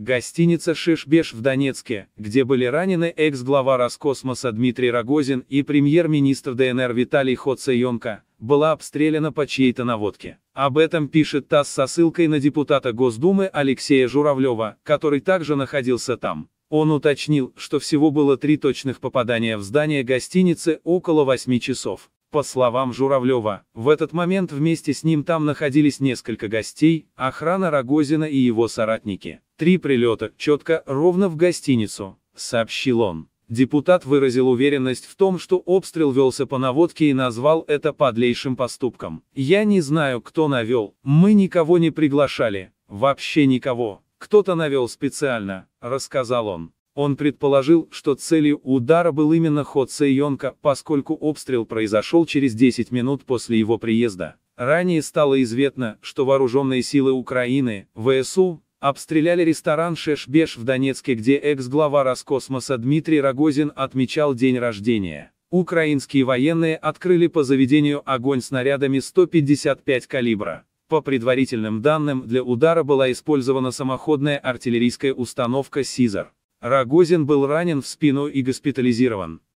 Гостиница «Шишбеш» в Донецке, где были ранены экс-глава Роскосмоса Дмитрий Рогозин и премьер-министр ДНР Виталий Хоцеенко, была обстреляна по чьей-то наводке. Об этом пишет ТАСС со ссылкой на депутата Госдумы Алексея Журавлева, который также находился там. Он уточнил, что всего было три точных попадания в здание гостиницы около 8 часов. По словам Журавлева, в этот момент вместе с ним там находились несколько гостей, охрана Рогозина и его соратники. Три прилета, четко, ровно в гостиницу, сообщил он. Депутат выразил уверенность в том, что обстрел велся по наводке и назвал это подлейшим поступком. «Я не знаю, кто навел. Мы никого не приглашали. Вообще никого. Кто-то навел специально», — рассказал он. Он предположил, что целью удара был именно ход Сейонка, поскольку обстрел произошел через 10 минут после его приезда. Ранее стало известно, что вооруженные силы Украины, ВСУ, Обстреляли ресторан «Шешбеш» в Донецке, где экс-глава Роскосмоса Дмитрий Рогозин отмечал день рождения. Украинские военные открыли по заведению огонь снарядами 155 калибра. По предварительным данным, для удара была использована самоходная артиллерийская установка «Сизар». Рогозин был ранен в спину и госпитализирован.